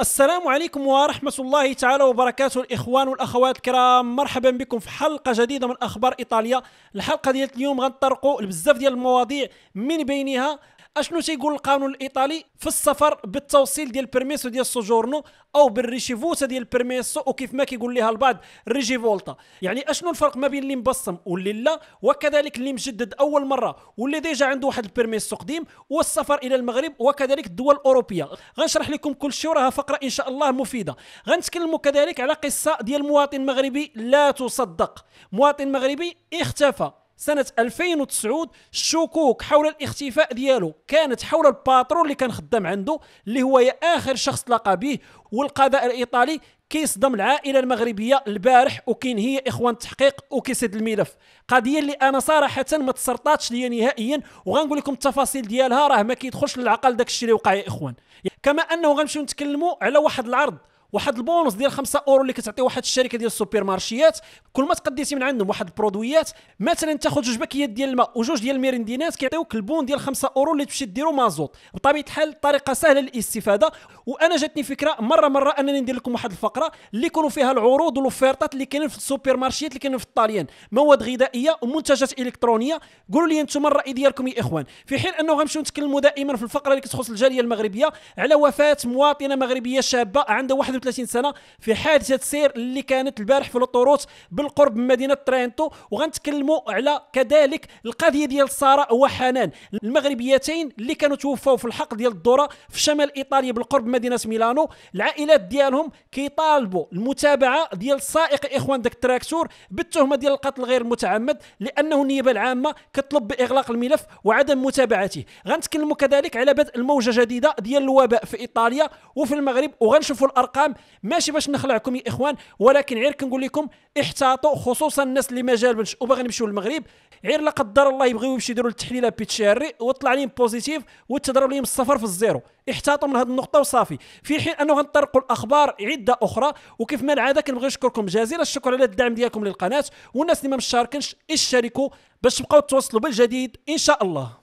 السلام عليكم ورحمة الله تعالى وبركاته الإخوان والأخوات الكرام مرحبا بكم في حلقة جديدة من أخبار إيطاليا الحلقة ديال اليوم غنطرقوا لبزاف ديال المواضيع من بينها اشنو تيقول القانون الايطالي في السفر بالتوصيل ديال بيرميسو ديال السوجورنو او بالريشيفوتا ديال بيرميسو وكيف ما كيقول لها البعض ريجيفولتا يعني اشنو الفرق ما بين اللي مبصم واللي لا وكذلك اللي مجدد اول مره واللي ديجا عنده واحد البيرميسو قديم والسفر الى المغرب وكذلك الدول الاوروبيه غنشرح لكم كل شيء وراها فقره ان شاء الله مفيده غنتكلموا كذلك على قصه ديال مواطن مغربي لا تصدق مواطن مغربي اختفى سنه 2009 الشكوك حول الاختفاء ديالو كانت حول الباترون اللي كان خدام عنده اللي هو اخر شخص تلاقى به والقضاء الايطالي كيصدم العائله المغربيه البارح وكينهي اخوان التحقيق وكيسد الملف قضيه اللي انا صراحه ما تسرطاتش ليا نهائيا وغنقول لكم التفاصيل ديالها راه ما كيدخلش للعقل داك الشيء اللي وقع يا اخوان كما انه غنمشيو نتكلموا على واحد العرض واحد البونص ديال 5 اورو اللي كتعطي واحد الشركه ديال السوبر مارشيات كل ما تقديتي من عندهم واحد البرودويات مثلا تاخذ جوج باكيات ديال الماء وجوج ديال الميرندينات كيعطيوك البون ديال 5 اورو اللي تمشي ديرو مازوت بطبيعه الحال طريقه سهله للاستفاده وانا جاتني فكره مره مره انني ندير لكم واحد الفقره اللي يكونوا فيها العروض والاوفيرطات اللي كاينين في السوبر مارشيات اللي كاينين في الطاليان مواد غذائيه ومنتجات الكترونيه قولوا لي انتم الراي ديالكم يا اخوان في حين انه غنمشيو نتكلموا دائما في الفقره اللي كتخص الجاليه المغربيه على وفاه مواطنه مغربيه شابه عندها واحد 32 سنه في حادثه سير اللي كانت البارح في لوطوروت بالقرب من مدينه ترينتو وغنتكلموا على كذلك القضيه ديال ساره وحنان المغربيتين اللي كانوا توفوا في الحق ديال الذره في شمال ايطاليا بالقرب من مدينه ميلانو العائلات ديالهم كيطالبوا المتابعه ديال سائق اخوان داك التراكتور بالتهمه ديال القتل غير المتعمد لانه النيابه العامه كطلب باغلاق الملف وعدم متابعته غنتكلموا كذلك على بدء الموجه جديده ديال الوباء في ايطاليا وفي المغرب وغنشوفوا الارقام الارقام ماشي باش نخلعكم يا اخوان ولكن غير كنقول لكم احتاطوا خصوصا الناس اللي ما جالبنش وباغيين يمشيو للمغرب غير لا قدر الله يبغيو يمشيو يديروا التحليله بيتشاري وطلع لهم بوزيتيف وتضرب لهم الصفر في الزيرو احتاطوا من هذه النقطه وصافي في حين انه غنطرقوا الاخبار عده اخرى وكيف ما العاده كنبغي نشكركم جزيل الشكر على الدعم ديالكم للقناه والناس اللي ما مشاركنش اشتركوا باش تبقاو تواصلوا بالجديد ان شاء الله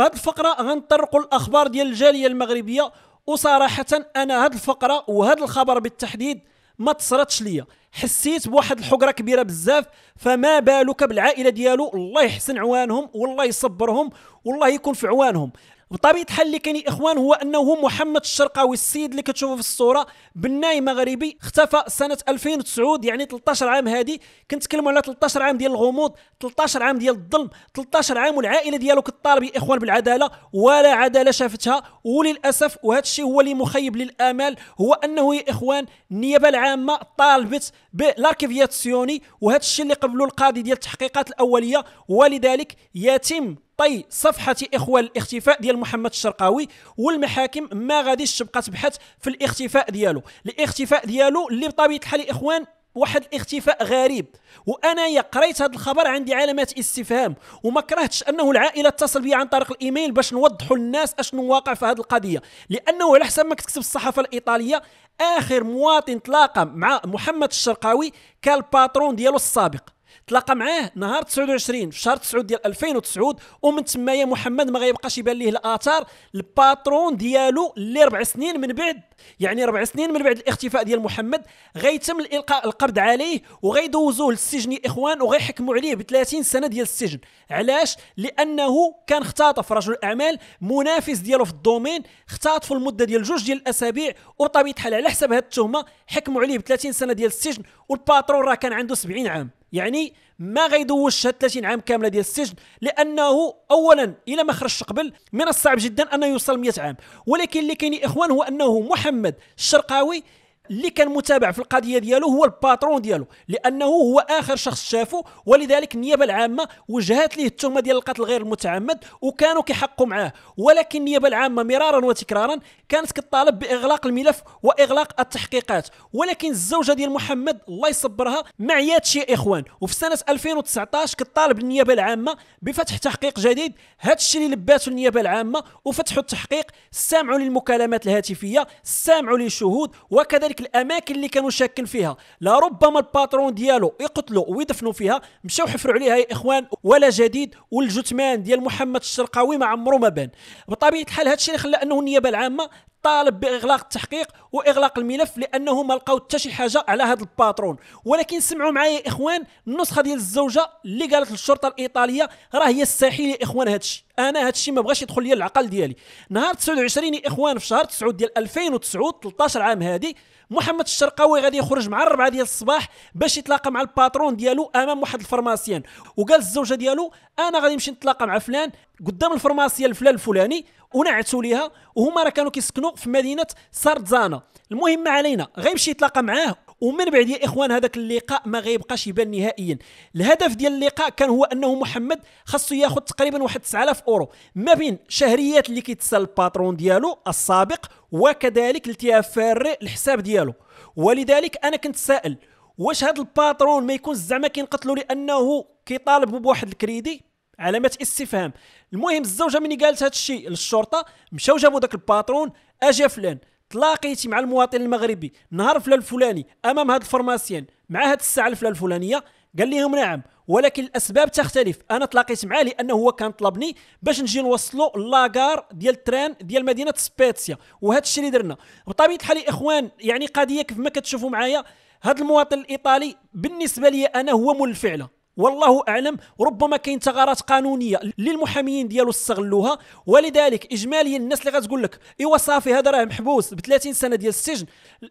في هذه الفقره غنطرقوا الاخبار ديال الجاليه المغربيه وصراحه انا هذه الفقره وهذا الخبر بالتحديد ما تصرتش ليا حسيت بواحد الحقره كبيره بزاف فما بالك بالعائله ديالو الله يحسن عوانهم والله يصبرهم والله يكون في عوانهم بطبيعه الحال اللي كاين اخوان هو انه محمد الشرقاوي السيد اللي كتشوفوا في الصوره بناي مغربي اختفى سنه 2009 يعني 13 عام هادي كنتكلموا على 13 عام ديال الغموض 13 عام ديال الظلم 13 عام والعائله ديالو كطالب اخوان بالعداله ولا عداله شافتها وللاسف وهذا الشيء هو اللي مخيب للامال هو انه يا اخوان النيابه العامه طالبت بالاركيفيات الصيوني وهذا الشيء اللي قبلوا القاضي ديال التحقيقات الاوليه ولذلك يتم طي صفحه اخوه الاختفاء ديال محمد الشرقاوي والمحاكم ما غاديش تبقى تبحث في الاختفاء ديالو الاختفاء ديالو اللي بطبيعه الحال اخوان واحد الاختفاء غريب وانا قريت هذا الخبر عندي علامات استفهام وما كرهتش انه العائله اتصل بي عن طريق الايميل باش نوضحوا للناس اشنو واقع في هذه القضيه لانه على حسب ما كتكتب الصحافه الايطاليه اخر مواطن تلاقى مع محمد الشرقاوي كان الباترون ديالو السابق تلاقى معاه نهار 29 في شهر 9 ديال 2009 ومن تمايا محمد ما غيبقاش يبان ليه الاثار الباترون ديالو اللي ربع سنين من بعد يعني ربع سنين من بعد الاختفاء ديال محمد غيتم القاء القبض عليه وغيدوزوه للسجن اخوان وغيحكموا عليه ب 30 سنه ديال السجن علاش لانه كان اختطف رجل اعمال منافس ديالو في الدومين اختطفوا المده ديال جوج ديال الاسابيع وطبيعه الحال على حسب هذه التهمه حكموا عليه ب 30 سنه ديال السجن والباترون راه كان عنده 70 عام يعني ما غيدوش 30 عام كامله ديال السجن لانه اولا الا ما خرجش قبل من الصعب جدا انه يوصل 100 عام ولكن اللي كاين اخوان هو انه محمد الشرقاوي اللي كان متابع في القضيه ديالو هو الباترون ديالو لانه هو اخر شخص شافه ولذلك النيابه العامه وجهات ليه التهمه ديال القتل غير المتعمد وكانوا كيحقوا معاه ولكن النيابه العامه مرارا وتكرارا كانت كطالب باغلاق الملف واغلاق التحقيقات ولكن الزوجه ديال محمد الله يصبرها ما عياتش يا اخوان وفي سنه 2019 كطالب النيابه العامه بفتح تحقيق جديد هذا الشيء اللي لباته النيابه العامه وفتحوا التحقيق سامعوا للمكالمات الهاتفيه سامعوا للشهود وكذلك الاماكن اللي كانوا شاكين فيها لربما الباترون ديالو يقتلوا ويدفنوا فيها مشاو حفروا عليها يا اخوان ولا جديد والجثمان ديال محمد الشرقاوي ما عمرو ما بان بطبيعه الحال هذا الشيء خلى انه النيابه العامه طالب باغلاق التحقيق واغلاق الملف لانه ما لقاو حتى شي حاجه على هذا الباترون ولكن سمعوا معايا يا اخوان النسخه ديال الزوجه اللي قالت للشرطه الايطاليه راه هي الساحل يا اخوان هذا الشيء انا هذا الشيء ما بغاش يدخل لي العقل ديالي نهار 29 يا اخوان في شهر 9 ديال 2009 13 عام هذه محمد الشرقاوي غادي يخرج مع الربعه ديال الصباح باش يتلاقى مع الباترون ديالو امام واحد الفرماسيان وقال الزوجه ديالو انا غادي نمشي نتلاقى مع فلان قدام الفرماسيان الفلان الفلاني ونعتوا ليها وهما راه كانوا كيسكنوا في مدينه سارتزانا المهم ما علينا غيمشي يتلاقى معاه ومن بعد يا اخوان هذاك اللقاء ما غيبقاش يبان نهائيا الهدف ديال اللقاء كان هو انه محمد خاصو ياخذ تقريبا واحد 9000 اورو ما بين شهريات اللي كيتسال الباترون ديالو السابق وكذلك التهاف فاري الحساب ديالو ولذلك انا كنت سائل واش هذا الباترون ما يكون زعما كينقتلو لانه كيطالب بواحد الكريدي علامه استفهام المهم الزوجه ملي قالت هذا الشيء للشرطه مشاو جابوا داك الباترون اجا فلان تلاقيتي مع المواطن المغربي نهار فلان الفلاني امام هذا الفرماسيان مع هذه الساعه الفلان الفلانيه قال لهم نعم ولكن الاسباب تختلف انا تلاقيت معاه لانه هو كان طلبني باش نجي نوصلو لاكار ديال التران ديال مدينه سبيتسيا وهذا الشيء اللي درنا بطبيعه الحال اخوان يعني قضيه كيف ما كتشوفوا معايا هذا المواطن الايطالي بالنسبه لي انا هو مول الفعله والله اعلم ربما كاين ثغرات قانونيه للمحامين ديالو استغلوها ولذلك اجماليا الناس اللي غتقول لك ايوا صافي هذا راه محبوس ب 30 سنه ديال السجن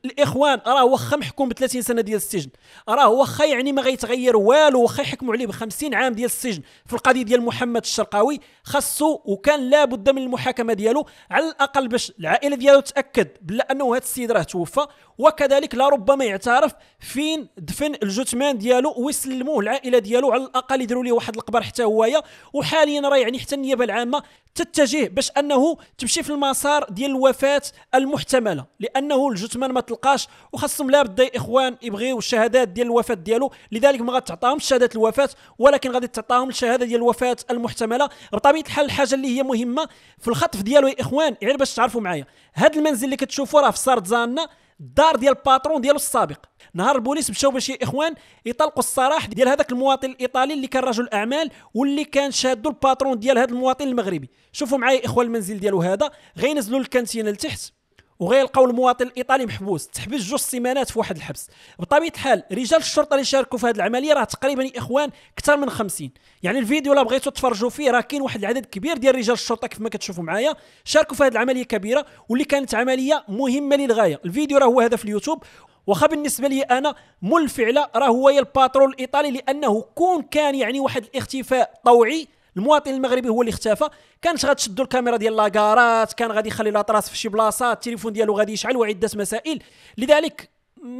الاخوان راه واخا محكوم ب 30 سنه ديال السجن راه واخا يعني ما غيتغير والو واخا يحكموا عليه ب 50 عام ديال السجن في القضيه ديال محمد الشرقاوي خاصو وكان لابد من المحاكمه ديالو على الاقل باش العائله ديالو تاكد بلا انه هذا السيد راه توفى وكذلك لربما يعترف فين دفن الجثمان ديالو ويسلموه العائله ديالو ديالو على الاقل يديروا ليه واحد القبر حتى هوايا وحاليا راه يعني حتى النيابه العامه تتجه باش انه تمشي في المسار ديال الوفاه المحتمله لانه الجثمان ما تلقاش وخاصهم لا بد اخوان يبغيو الشهادات ديال الوفاه ديالو لذلك ما غتعطاهمش شهاده الوفاه ولكن غادي تعطاهم الشهاده ديال الوفاه المحتمله بطبيعه الحال الحاجه اللي هي مهمه في الخطف ديالو يا اخوان غير يعني باش تعرفوا معايا هذا المنزل اللي كتشوفوا راه في سارت زانا الدار ديال الباترون ديالو السابق نهار البوليس مشاو باش يا اخوان يطلقوا الصراح ديال هذاك المواطن الايطالي اللي كان رجل اعمال واللي كان شادو الباترون ديال هذا المواطن المغربي شوفوا معايا اخوان المنزل ديالو هذا غينزلوا الكانتينه لتحت وغيلقاو المواطن الايطالي محبوس تحبس جوج سيمانات في واحد الحبس بطبيعه الحال رجال الشرطه اللي شاركوا في هذه العمليه راه تقريبا يا اخوان اكثر من 50 يعني الفيديو لا بغيتوا تفرجوا فيه راه كاين واحد العدد كبير ديال رجال الشرطه كيف ما كتشوفوا معايا شاركوا في هذه العمليه كبيره واللي كانت عمليه مهمه للغايه الفيديو راه هو هذا في اليوتيوب واخا بالنسبه لي انا مول الفعله راه هو الباترول الايطالي لانه كون كان يعني واحد الاختفاء طوعي المواطن المغربي هو اللي اختفى كانت غتشدوا الكاميرا ديال لاكارات كان غادي يخلي لاطراس في شي بلاصه التليفون ديالو غادي يشعل وعده مسائل لذلك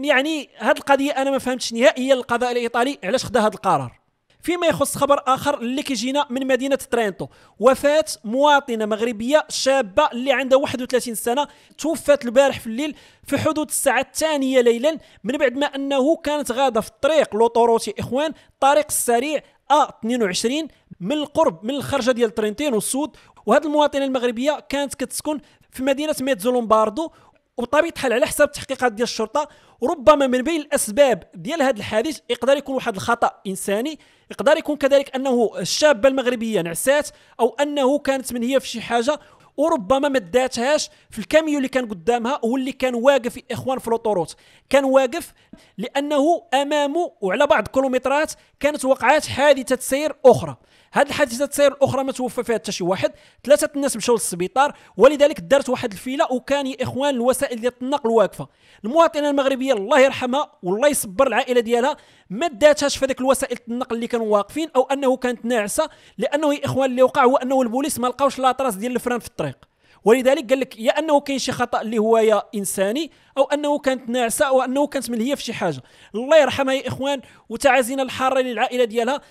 يعني هذه القضيه انا ما فهمتش نهائيا القضاء الايطالي علاش خدا هذا القرار فيما يخص خبر اخر اللي كيجينا من مدينه ترينتو وفاه مواطنه مغربيه شابه اللي عندها 31 سنه توفات البارح في الليل في حدود الساعه الثانيه ليلا من بعد ما انه كانت غاده في الطريق لوطوروتي اخوان الطريق السريع ا 22 من القرب من الخرجه ديال ترينتين والسود وهذه المواطنه المغربيه كانت كتسكن في مدينه ميتزو لومباردو وبطبيعه الحال على حسب التحقيقات ديال الشرطه ربما من بين الاسباب ديال هذا الحادث يقدر يكون واحد الخطا انساني يقدر يكون كذلك انه الشابه المغربيه نعسات او انه كانت منهيه في شي حاجه وربما ما داتهاش في الكاميو اللي كان قدامها هو اللي كان واقف يا اخوان في لوطوروت كان واقف لانه امامه وعلى بعض الكيلومترات كانت وقعات حادثه سير اخرى هذه الحادثه تصير الاخرى ما توفى فيها حتى شي واحد ثلاثه الناس مشاو للسبيطار ولذلك دارت واحد الفيله وكان يا اخوان الوسائل ديال النقل واقفه المواطنه المغربيه الله يرحمها والله يصبر العائله ديالها ما داتهاش في هذيك الوسائل النقل اللي كانوا واقفين او انه كانت ناعسه لانه يا اخوان اللي وقع هو انه البوليس ما لقاوش لاطراس ديال الفران في الطريق ولذلك قال لك يا انه كاين شي خطا اللي هو يا انساني او انه كانت ناعسه او انه كانت ملهيه في شي حاجه الله يرحمها يا اخوان وتعازينا الحاره للعائله ديالها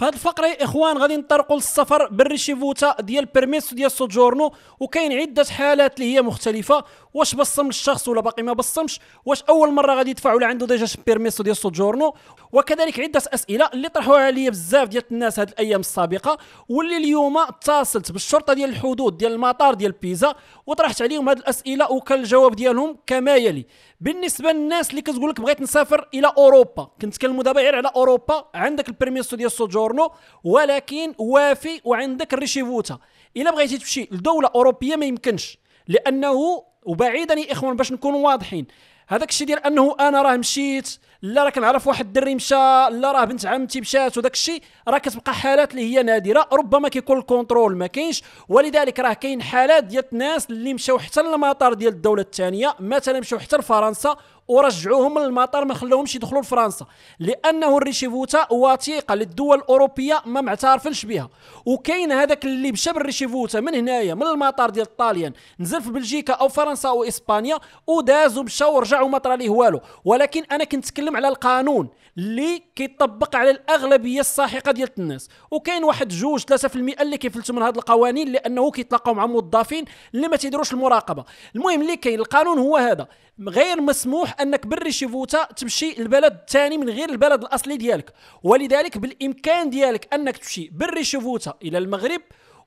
في هذه الفقره يا اخوان غادي نطرقوا للسفر بالريشيفوتا ديال بيرميس ديال سوجورنو وكاين عده حالات اللي هي مختلفه واش بصم الشخص ولا باقي ما بصمش واش اول مره غادي يدفع ولا عنده ديجا بيرميس ديال سوجورنو وكذلك عده اسئله اللي طرحوها عليا بزاف ديال الناس هاد الايام السابقه واللي اليوم اتصلت بالشرطه ديال الحدود ديال المطار ديال بيزا وطرحت عليهم هاد الاسئله وكان الجواب ديالهم كما يلي بالنسبه للناس اللي كتقول لك بغيت نسافر الى اوروبا كنتكلموا دابا غير على اوروبا عندك البيرميسو ديال سوجورنو ولكن وافي وعندك الريشيفوتا الا بغيتي تمشي لدوله اوروبيه ما يمكنش لانه وبعيدا يا اخوان باش نكونوا واضحين هذاك الشيء ديال انه انا راه مشيت لا راه كنعرف واحد الدري مشى لا راه بنت عمتي مشات وداك الشيء راه كتبقى حالات اللي هي نادره ربما كيكون الكونترول ما كاينش ولذلك راه كاين حالات ديال الناس اللي مشاو حتى للمطار ديال الدوله الثانيه مثلا مشاو حتى لفرنسا ورجعوهم للمطار ما خلوهمش يدخلوا لفرنسا لانه الريشيفوتا وثيقه للدول الاوروبيه ما معترفنش بها وكاين هذاك اللي مشى بالريشيفوتا من هنايا من المطار ديال الطاليان نزل في بلجيكا او فرنسا او اسبانيا وداز ومشى ورجع وما طرا ليه والو ولكن انا كنتكلم على القانون اللي كيطبق على الاغلبيه الساحقه ديال الناس وكاين واحد جوج 3% اللي كيفلتوا من هذه القوانين لانه كيتلاقاو مع موظفين اللي ما تيديروش المراقبه المهم اللي كاين القانون هو هذا غير مسموح انك بالريشيفوتا تمشي للبلد الثاني من غير البلد الاصلي ديالك ولذلك بالامكان ديالك انك تمشي بالريشيفوتا الى المغرب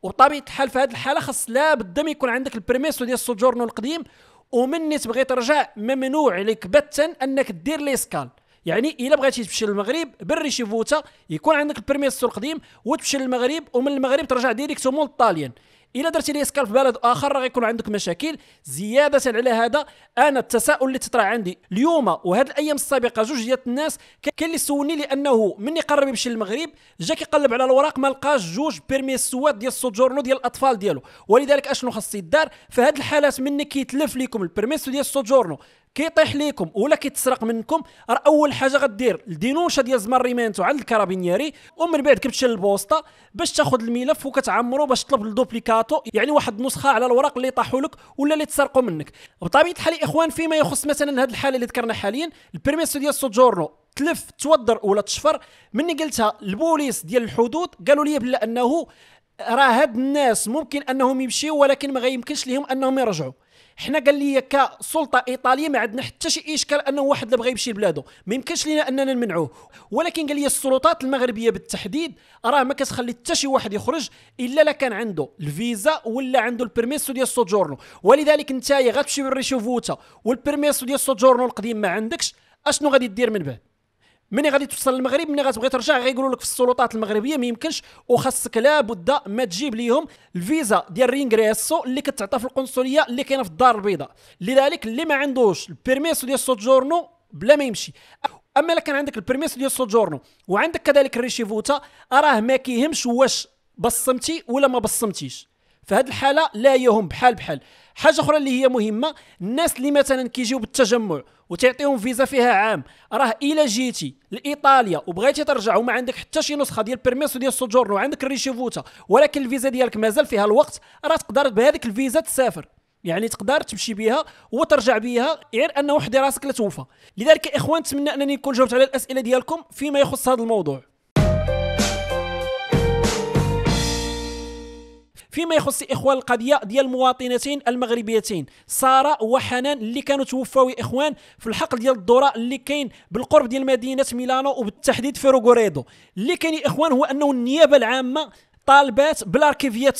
وبطبيعه الحال في هذه الحاله خاص لا ما يكون عندك البريميسو ديال السوجورنو القديم ومني تبغي ترجع ممنوع عليك بتا انك دير ليسكال يعني الا بغيتي تمشي للمغرب بالريشيفوتا يكون عندك البريميسو القديم وتمشي للمغرب ومن المغرب ترجع ديريكتومون للطاليان الا درتي لي اسكال في بلد اخر راه غيكون عندك مشاكل زياده على هذا انا التساؤل اللي تطرح عندي اليوم وهاد الايام السابقه جوج ديال الناس كاين اللي سولني لانه مني قرب يمشي للمغرب جا كيقلب على الوراق ما لقاش جوج بيرمي السواد ديال السوجورنو ديال الاطفال ديالو ولذلك اشنو خاص يدار في هاد الحالات مني كيتلف لكم البيرميسو ديال السوجورنو كيطيح ليكم ولا كيتسرق منكم راه اول حاجه غدير الدينوشه ديال زماريمانتو عند الكارابينياري ومن بعد كتمشي للبوسطه باش تاخذ الملف وكتعمرو باش تطلب الدوبليكاتو يعني واحد النسخه على الورق اللي طاحوا لك ولا اللي تسرقوا منك بطبيعه الحال اخوان فيما يخص مثلا هذه الحاله اللي ذكرنا حاليا البيرميسو ديال سوجورنو تلف توضر ولا تشفر مني قلتها البوليس ديال الحدود قالوا لي بلا انه راه هاد الناس ممكن انهم يمشيو ولكن ما غيمكنش ليهم انهم يرجعوا حنا قال لي كسلطه ايطاليه ما عندنا حتى شي اشكال انه واحد اللي بغى يمشي لبلاده ما يمكنش لينا اننا نمنعوه ولكن قال لي السلطات المغربيه بالتحديد راه ما كتخلي حتى شي واحد يخرج الا لا كان عنده الفيزا ولا عنده البيرميسو ديال السوجورنو ولذلك انت غتمشي بالريشوفوتا والبيرميسو ديال السوجورنو القديم ما عندكش اشنو غادي دير من بعد ملي غادي توصل للمغرب ملي غتبغي ترجع غيقولوا لك في السلطات المغربيه ما يمكنش وخاصك لابد ما تجيب ليهم الفيزا ديال رينغريسو اللي كتعطى في القنصليه اللي كاينه في الدار البيضاء لذلك اللي ما عندوش البيرميسو ديال سوجورنو بلا ما يمشي اما الا كان عندك البيرميسو ديال سوجورنو وعندك كذلك الريشيفوتا راه ما كيهمش واش بصمتي ولا ما بصمتيش في هذه الحاله لا يهم بحال بحال حاجه اخرى اللي هي مهمه الناس اللي مثلا كيجيو بالتجمع وتعطيهم فيزا فيها عام راه الا جيتي لايطاليا وبغيتي ترجع وما عندك حتى شي نسخه ديال بيرميسو ديال السوجورن وعندك الريشيفوتا ولكن الفيزا ديالك مازال فيها الوقت راه تقدر بهذيك الفيزا تسافر يعني تقدر تمشي بها وترجع بها غير انه حدي راسك لا توفى لذلك اخوان نتمنى انني نكون جاوبت على الاسئله ديالكم فيما يخص هذا الموضوع فيما يخص اخوان القضيه ديال المواطنتين المغربيتين ساره وحنان اللي كانوا توفاو اخوان في الحقل ديال الذره اللي كاين بالقرب ديال مدينه ميلانو وبالتحديد في روغوريدو اللي كاين اخوان هو انه النيابه العامه طالبات بالاركيفيات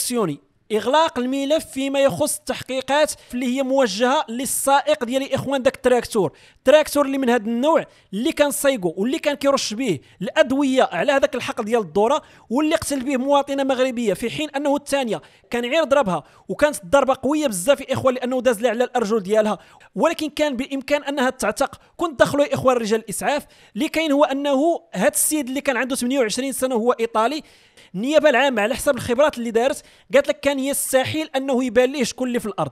اغلاق الملف فيما يخص التحقيقات اللي هي موجهه للسائق ديال اخوان داك التراكتور التراكتور اللي من هذا النوع اللي كان صيقو واللي كان كيرش به الادويه على هذاك الحق ديال الذره واللي قتل به مواطنه مغربيه في حين انه الثانيه كان عير ضربها وكانت الضربه قويه بزاف يا اخوان لانه داز على الارجل ديالها ولكن كان بالامكان انها تعتق كنت دخلوا يا اخوان رجال الاسعاف اللي كاين هو انه هذا السيد اللي كان عنده 28 سنه هو ايطالي النيابه العامه على حسب الخبرات اللي دارت قالت لك كان يستحيل انه يبان ليه شكون اللي في الارض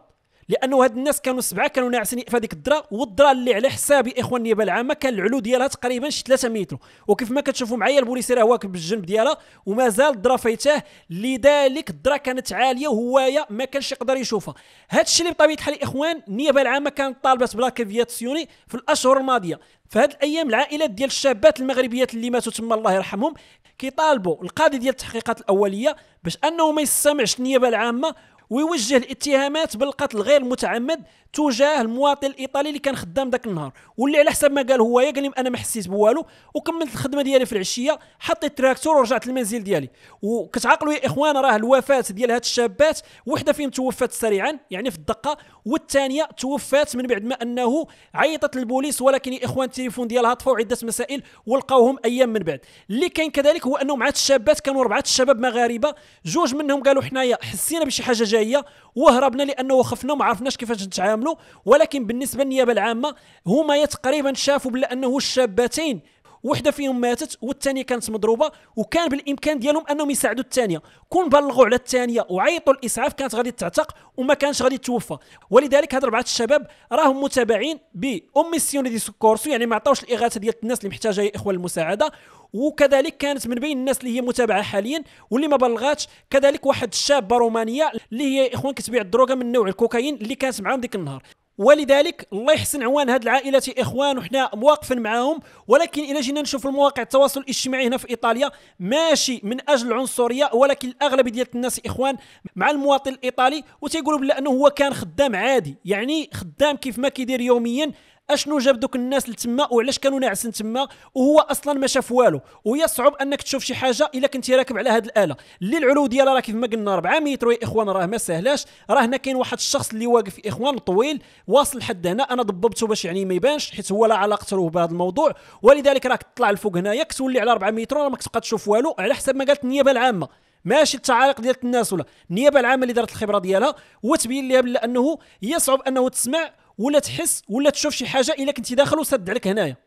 لانه هاد الناس كانوا سبعه كانوا ناعسين في هذيك الدره والدره اللي على حساب اخوان النيابه العامه كان العلو ديالها تقريبا شي 3 متر وكيف ما كتشوفوا معايا البوليس راه واكب بالجنب ديالها ومازال الدره فايتاه لذلك الدره كانت عاليه وهوايا ما كانش يقدر يشوفها هاد الشيء اللي بطبيعه الحال اخوان النيابه العامه كانت طالبات بلا كافياتسيوني في الاشهر الماضيه فهاد الايام العائلات ديال الشابات المغربيات اللي ماتوا تما الله يرحمهم كيطالبوا القاضي ديال التحقيقات الاوليه باش انه ما يستمعش النيابه العامه ويوجه الاتهامات بالقتل غير المتعمد تجاه المواطن الايطالي اللي كان خدام ذاك النهار واللي على حسب ما قال هو قال انا ما حسيت بوالو وكملت الخدمه ديالي في العشيه حطيت تراكتور ورجعت للمنزل ديالي وكتعقلوا يا اخوان راه الوفاه ديال هاد الشابات وحده فيهم توفات سريعا يعني في الدقه والثانيه توفات من بعد ما انه عيطت للبوليس ولكن يا اخوان التليفون ديالها طفى عده مسائل ولقاوهم ايام من بعد اللي كاين كذلك هو انه مع الشابات كانوا اربعه الشباب مغاربه جوج منهم قالوا حنايا حسينا بشي حاجه جايه هي وهربنا لانه خفنا ما عرفناش كيفاش نتعاملوا ولكن بالنسبه للنيابه العامه هما تقريبا شافوا بلا انه الشابتين وحده فيهم ماتت والثانيه كانت مضروبه وكان بالامكان ديالهم انهم يساعدوا الثانيه كون بلغوا على الثانيه وعيطوا الاسعاف كانت غادي تعتق وما كانش غادي توفى ولذلك هاد اربعه الشباب راهم متابعين بأوميسيون دي سكورسو يعني ما عطاوش الاغاثه ديال الناس اللي محتاجه يا اخوان المساعده وكذلك كانت من بين الناس اللي هي متابعه حاليا واللي ما بلغاتش كذلك واحد الشابه رومانيه اللي هي اخوان كتبيع الدروغه من نوع الكوكايين اللي كانت معاهم ديك النهار ولذلك الله يحسن عوان هذه العائلة إخوان وحنا مواقفين معاهم ولكن إلا جينا نشوف المواقع التواصل الاجتماعي هنا في إيطاليا ماشي من أجل العنصرية ولكن الأغلبية ديال الناس إخوان مع المواطن الإيطالي وتيقولوا بلا أنه هو كان خدام عادي يعني خدام كيف ما كيدير يوميا اشنو جاب دوك الناس لتما وعلاش كانوا ناعسين تما وهو اصلا ما شاف والو ويصعب صعب انك تشوف شي حاجه الا كنتي راكب على هذه الاله اللي العلو ديالها راه كيف ما قلنا 4 متر يا اخوان راه ما سهلاش راه هنا كاين واحد الشخص اللي واقف يا اخوان طويل واصل لحد هنا انا ضببته باش يعني ما يبانش حيت هو لا علاقه له بهذا الموضوع ولذلك راك تطلع لفوق هنايا كتولي على 4 متر راه ما كتبقى تشوف والو على حسب ما قالت النيابه العامه ماشي التعاليق ديال الناس ولا النيابه العامه اللي دارت الخبره ديالها وتبين لها بلا انه يصعب انه تسمع ولا تحس ولا تشوف شي حاجه الا كنتي داخل وسد عليك هنايا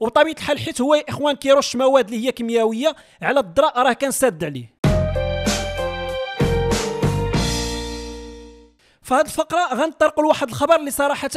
وبطبيعه الحال حيت هو يا اخوان كيرش مواد اللي هي كيميائيه على الدراء راه كان ساد عليه فهاد الفقره غنطرقوا لواحد الخبر اللي صراحه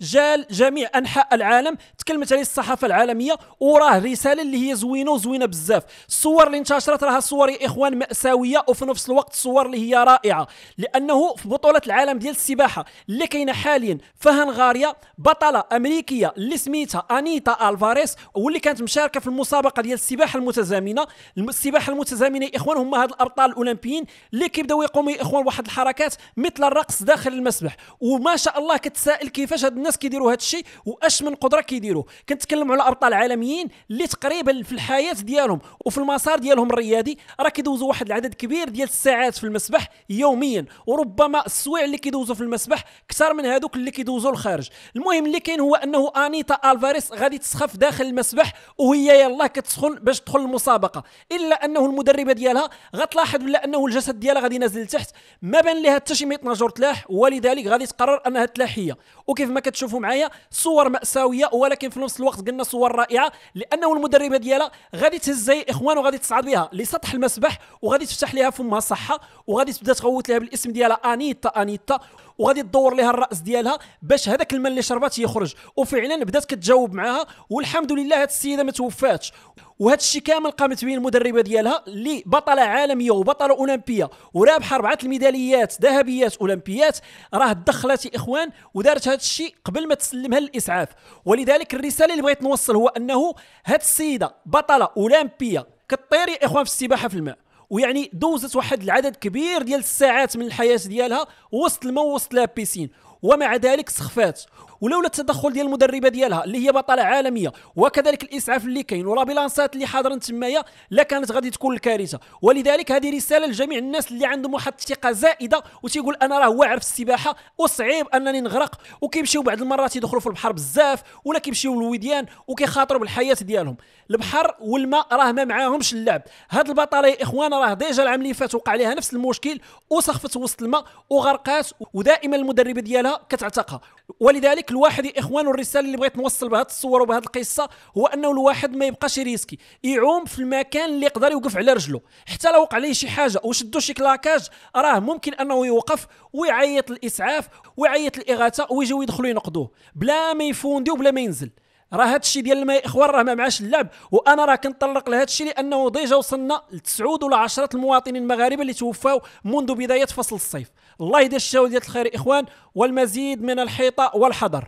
جال جميع انحاء العالم تكلمت عليه الصحافه العالميه وراه رساله اللي هي زوينه وزوينه بزاف الصور اللي انتشرت راها صور يا اخوان ماساويه وفي نفس الوقت صور اللي هي رائعه لانه في بطوله العالم ديال السباحه اللي كاينه حاليا فهنغاريا بطله امريكيه اللي سميتها انيتا الفاريس واللي كانت مشاركه في المسابقه ديال السباحه المتزامنه السباحه المتزامنه يا اخوان هما هاد الابطال الاولمبيين اللي كيبداو يقوموا يا اخوان واحد الحركات مثل الرقص داخل المسبح وما شاء الله كتسائل كيفاش هاد الناس كيديروا هاد الشيء واش من قدره كيديروا كنتكلم على ابطال عالميين اللي تقريبا في الحياه ديالهم وفي المسار ديالهم الرياضي راه كيدوزوا واحد العدد كبير ديال الساعات في المسبح يوميا وربما السويع اللي كيدوزوا في المسبح اكثر من هذوك اللي كيدوزوا الخارج المهم اللي كاين هو انه انيتا الفاريس غادي تسخف داخل المسبح وهي يلاه كتسخن باش تدخل المسابقه الا انه المدربه ديالها غتلاحظ بلا انه الجسد ديالها غادي نازل لتحت ما بان لها حتى شي ميت تلاح ولذلك غادي تقرر انها تلاحيه وكيف ما كتشوفوا معايا صور ماساويه ولكن في نفس الوقت قلنا صور رائعه لانه المدربه ديالها غادي تهز زي الاخوان وغادي تصعد بها لسطح المسبح وغادي تفتح لها فمها صحه وغادي تبدا تغوت لها بالاسم ديالها انيتا انيتا وغادي تدور لها الراس ديالها باش هذاك الماء اللي شربات يخرج وفعلا بدات كتجاوب معاها والحمد لله هاد السيده ما توفاتش وهذا الشيء كامل قامت به المدربه ديالها اللي بطله عالميه وبطله اولمبيه ورابحه اربعه الميداليات ذهبيات اولمبيات الحملات راه دخلت اخوان ودارت هذا الشيء قبل ما تسلمها للاسعاف ولذلك الرساله اللي بغيت نوصل هو انه هذه السيده بطله اولمبيه كطير يا اخوان في السباحه في الماء ويعني دوزت واحد العدد كبير ديال الساعات من الحياه ديالها وسط الماء وسط لابيسين ومع ذلك سخفات ولولا التدخل ديال المدربه ديالها اللي هي بطله عالميه وكذلك الاسعاف اللي كاين ولا بلانسات اللي حاضرين تمايا لا كانت غادي تكون الكارثه ولذلك هذه رساله لجميع الناس اللي عندهم واحد الثقه زائده وتيقول انا راه واعر في السباحه وصعيب انني نغرق وكيمشيو بعض المرات يدخلوا في البحر بزاف ولا كيمشيو للوديان وكيخاطروا بالحياه ديالهم البحر والماء راه ما معاهمش اللعب هاد البطله يا اخوان راه ديجا العام اللي فات وقع لها نفس المشكل وسخفت وسط الماء وغرقات ودائما المدربه ديالها كتعتقها ولذلك الواحد يا اخوان الرساله اللي بغيت نوصل بهذا الصور وبهذه القصه هو انه الواحد ما يبقاش ريسكي يعوم في المكان اللي يقدر يوقف على رجله حتى لو وقع عليه شي حاجه وشدوا شي كلاكاج راه ممكن انه يوقف ويعيط الاسعاف ويعيط الاغاثه ويجيو يدخلوا ينقذوه بلا ما يفوندي وبلا ما ينزل راه هذا الشيء ديال الماء اخوان راه ما معاش اللعب وانا راه كنطلق لهذا الشيء لانه ديجا وصلنا لتسعود ولا عشرة المواطنين المغاربه اللي توفاو منذ بدايه فصل الصيف الله يدير الشاول ديال الخير اخوان والمزيد من الحيطه والحذر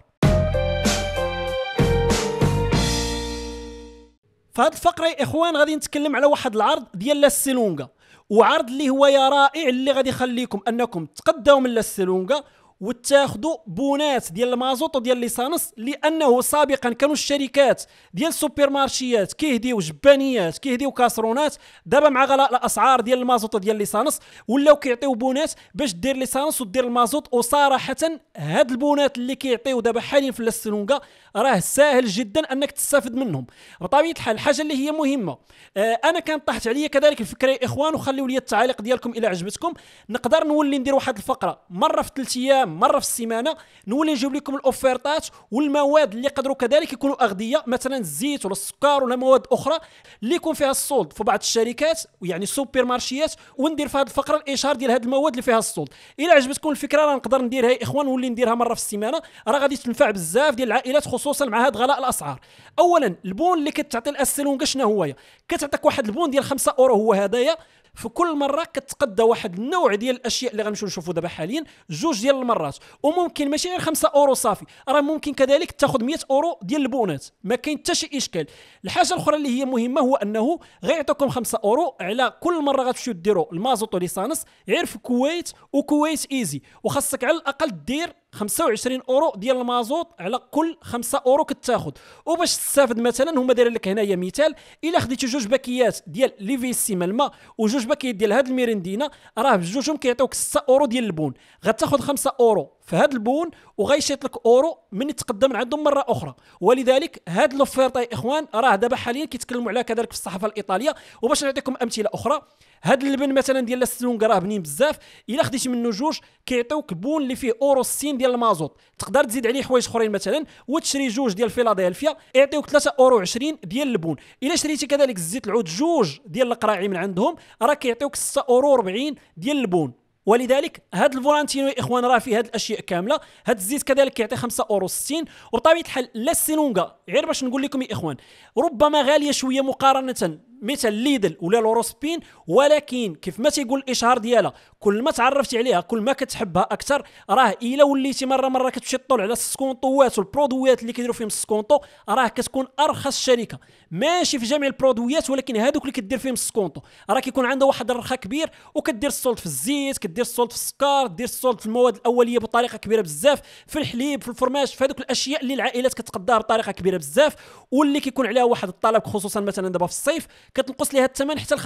في الفقره اخوان غادي نتكلم على واحد العرض ديال لاسيلونغا وعرض اللي هو يا رائع اللي غادي يخليكم انكم تقداو من لاسيلونغا وتاخذوا بونات ديال المازوط وديال ليسانس لانه سابقا كانوا الشركات ديال السوبر مارشيات كيهديو جبانيات كيهديو كاسرونات دابا مع غلاء الاسعار ديال المازوط وديال ليسانس ولاو كيعطيو بونات باش دير ليسانس ودير المازوط وصراحه هاد البونات اللي كيعطيو دابا حاليا في السلونكا راه ساهل جدا انك تستافد منهم بطبيعه الحال الحاجه اللي هي مهمه آه انا كان طاحت عليا كذلك الفكره يا اخوان وخليوا لي التعاليق ديالكم الى عجبتكم نقدر نولي ندير واحد الفقره مره في ثلاث ايام مره في السيمانه نولي نجيب لكم الاوفيرتات والمواد اللي يقدروا كذلك يكونوا اغذيه مثلا الزيت ولا السكر ولا مواد اخرى اللي يكون فيها الصولد في بعض الشركات يعني سوبر مارشيات وندير في هذه الفقره الاشهار ديال هذه المواد اللي فيها الصولد الى عجبتكم الفكره راه نقدر نديرها يا اخوان نولي نديرها مره في السيمانه راه غادي تنفع بزاف ديال العائلات خصوصا خصوصا مع هذا غلاء الاسعار اولا البون اللي كتعطي الاسلون شنو هو كتعطيك واحد البون ديال 5 اورو هو هدايا في كل مره كتقدى واحد النوع ديال الاشياء اللي غنمشيو نشوفوا دابا حاليا جوج ديال المرات وممكن ماشي غير 5 اورو صافي راه ممكن كذلك تاخذ 100 اورو ديال البونات ما كاين حتى شي اشكال الحاجه الاخرى اللي هي مهمه هو انه غيعطيكم 5 اورو على كل مره غتمشيو ديروا المازوت وليسانس غير في الكويت وكويت ايزي وخاصك على الاقل دير 25 اورو ديال المازوط على كل 5 اورو كتاخذ وباش تستافد مثلا هما داير لك هنايا مثال الا خديتي جوج باكيات ديال ليفيسي ليفيسيم الماء وجوج باكيات ديال هاد الميرندينا راه بجوجهم كيعطيوك 6 اورو ديال البون غتاخذ 5 اورو في هذا البون وغيشيط لك اورو من يتقدم عندهم مره اخرى ولذلك هاد لوفيرتا يا اخوان راه دابا حاليا كيتكلموا عليها كذلك في الصحافه الايطاليه وباش نعطيكم امثله اخرى هاد اللبن مثلا ديال السلونغ راه بنين بزاف الا خديتي منه جوج كيعطيوك بون اللي فيه اورو السين ديال المازوت تقدر تزيد عليه حوايج اخرين مثلا وتشري جوج ديال فيلادلفيا يعطيوك 3 اورو 20 ديال البون الا شريتي كذلك الزيت العود جوج ديال القراعي من عندهم راه كيعطيوك 6 اورو 40 ديال البون ولذلك هاد الفولانتينو يا اخوان راه فيه هاد الاشياء كامله هاد الزيت كذلك كيعطي 5 اورو 60 وبطبيعه الحال لا سينونغا غير باش نقول لكم يا اخوان ربما غاليه شويه مقارنه مثل ليدل ولا لوروسبين ولكن كيف ما تيقول الاشهار ديالها كل ما تعرفت عليها كل ما كتحبها اكثر راه الا وليتي مره مره كتمشي تطلع على السكونطوات والبرودويات اللي كيديروا فيهم السكونطو راه كتكون ارخص شركه ماشي في جميع البرودويات ولكن هذوك اللي كدير فيهم السكونطو راه كيكون عندها واحد الرخاء كبير وكدير السولت في الزيت دير السولت في السكر دير السولت في المواد الاوليه بطريقه كبيره بزاف في الحليب في الفرماج في هذوك الاشياء اللي العائلات كتقداها بطريقه كبيره بزاف واللي كيكون عليها واحد الطلب خصوصا مثلا دابا في الصيف كتنقص ليها الثمن حتى ل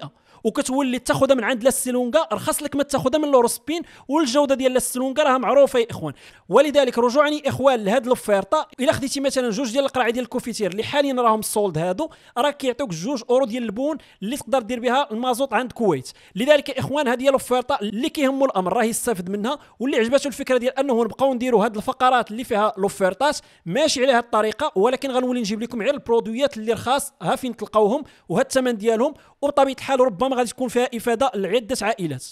50% وكتولي تاخذها من عند لاسيلونغا ارخص لك ما تاخذها من لوروسبين والجوده ديال لاسيلونغا راها معروفه يا اخوان ولذلك رجوعا يا اخوان لهذ لوفيرطا الا خديتي مثلا جوج ديال القرعه ديال الكوفيتير اللي حاليا راهم سولد هادو راه كيعطيوك جوج اورو ديال البون اللي تقدر دير بها المازوت عند الكويت لذلك يا اخوان هذه هي لوفيرطا اللي كيهمو الامر راه يستافد منها واللي عجباتو الفكره ديال انه نبقاو نديرو هاد الفقرات اللي فيها لوفيرتات ماشي على هاد الطريقه ولكن غنولي نجيب لكم غير البرودويات اللي رخاص ها فين تلقاوهم وهاد الثمن ديالهم وبطبيعه الحال ربما غادي تكون فيها افاده لعده عائلات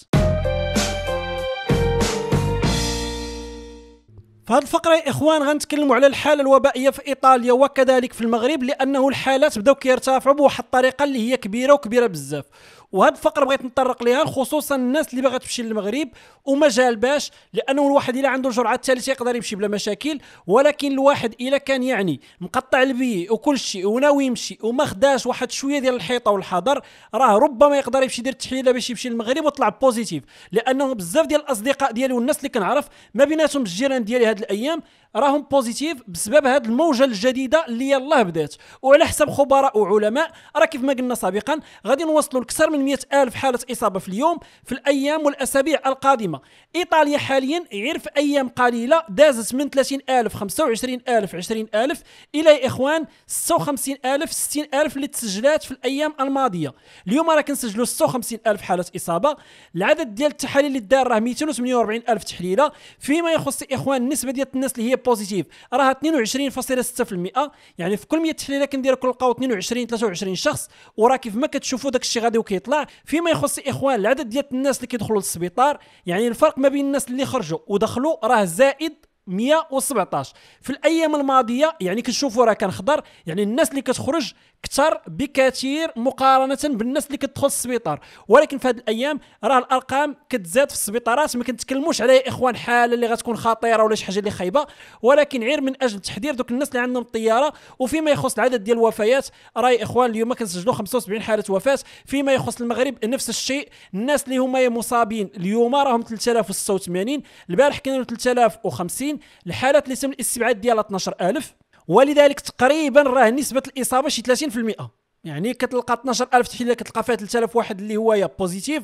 في هذه الفقره يا اخوان غنتكلموا على الحاله الوبائيه في ايطاليا وكذلك في المغرب لانه الحالات بداو كيرتفعوا بواحد الطريقه اللي هي كبيره وكبيره بزاف وهاد الفقره بغيت نطرق ليها خصوصا الناس اللي باغا تمشي للمغرب وما جالباش لانه الواحد الا عنده الجرعه الثالثه يقدر يمشي بلا مشاكل ولكن الواحد الا كان يعني مقطع البي وكل شيء وناوي يمشي وما خداش واحد شويه ديال الحيطه والحذر راه ربما يقدر يمشي يدير التحليله باش يمشي للمغرب وطلع بوزيتيف لانه بزاف ديال الاصدقاء ديالي والناس اللي كنعرف ما بيناتهم الجيران ديالي هاد الايام راهم بوزيتيف بسبب هذه الموجه الجديده اللي يلاه بدات وعلى حسب خبراء وعلماء راه كيف ما قلنا سابقا غادي نوصلوا لكثر من 100 الف حاله اصابه في اليوم في الايام والاسابيع القادمه ايطاليا حاليا غير في ايام قليله دازت من 30 الف 25 الف 20 الف الى يا اخوان 56 الف 60 الف اللي تسجلات في الايام الماضيه اليوم راه كنسجلوا 56 الف حاله اصابه العدد ديال التحاليل اللي دار راه 248 الف تحليله فيما يخص اخوان النسبه ديال الناس اللي هي بوزيتيف راها 22.6% يعني في كل 100 تحليله كندير كنلقاو 22 23 شخص وراه كيف ما كتشوفوا داك الشيء غادي وكيطلع فيما يخص الاخوان العدد ديال الناس اللي كيدخلوا للسبيطار يعني الفرق ما بين الناس اللي خرجوا ودخلوا راه زائد 117 في الايام الماضيه يعني كنشوفوا راه كان خضر يعني الناس اللي كتخرج كثر بكثير مقارنه بالناس اللي كتدخل السبيطار ولكن في هذه الايام راه الارقام كتزاد في السبيطارات ما كنتكلموش على يا اخوان حاله اللي غتكون خطيره ولا شي حاجه اللي خايبه ولكن غير من اجل تحذير دوك الناس اللي عندهم الطياره وفيما يخص العدد ديال الوفيات راه يا اخوان اليوم كنسجلوا 75 حاله وفاه فيما يخص المغرب نفس الشيء الناس اللي هما مصابين اليوم راهم 3086 البارح كانوا 3050 2020 الحالات اللي تم الاستبعاد ديالها 12000 ولذلك تقريبا راه نسبه الاصابه شي 30% يعني كتلقى 12000 تحليله كتلقى فيها 3000 واحد اللي هو يا بوزيتيف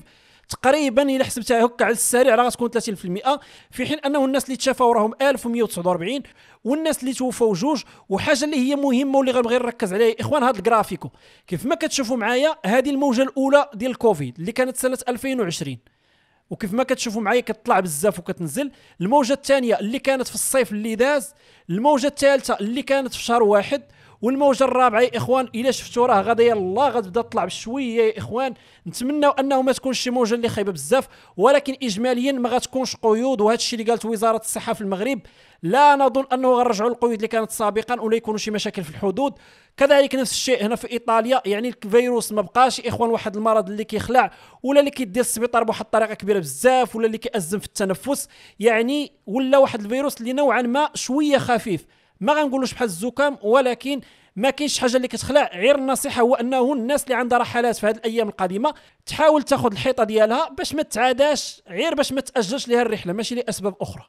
تقريبا الى حسبتها هكا على السريع راه غتكون 30% في حين انه الناس اللي تشافوا راهم 1149 والناس اللي توفوا جوج وحاجه اللي هي مهمه واللي غنبغي نركز عليها يا اخوان هذا الجرافيكو كيف ما كتشوفوا معايا هذه الموجه الاولى ديال الكوفيد اللي كانت سنه 2020 وكيف ما كتشوفوا معايا كتطلع بزاف وكتنزل الموجه الثانيه اللي كانت في الصيف اللي داز الموجه الثالثه اللي كانت في شهر واحد والموجه الرابعه يا إيه اخوان الا شفتوا راه غادي يلاه غتبدا تطلع بشويه يا إيه اخوان نتمنى انه ما تكونش شي موجه اللي خايبه بزاف ولكن اجماليا ما غتكونش قيود وهذا الشيء اللي قالت وزاره الصحه في المغرب لا نظن انه غنرجعوا للقيود اللي كانت سابقا ولا يكونوا شي مشاكل في الحدود كذلك نفس الشيء هنا في ايطاليا يعني الفيروس ما بقاش إيه اخوان واحد المرض اللي كيخلع ولا اللي كيدي السبيطار بواحد الطريقه كبيره بزاف ولا اللي كيأزم في التنفس يعني ولا واحد الفيروس اللي نوعا ما شويه خفيف ما غنقولوش بحال الزكام ولكن ما كاينش حاجه اللي كتخلع غير النصيحه هو انه الناس اللي عندها رحلات في هذه الايام القادمه تحاول تاخذ الحيطه ديالها باش ما تعاداش غير باش ما تاجلش لها الرحله ماشي لاسباب اخرى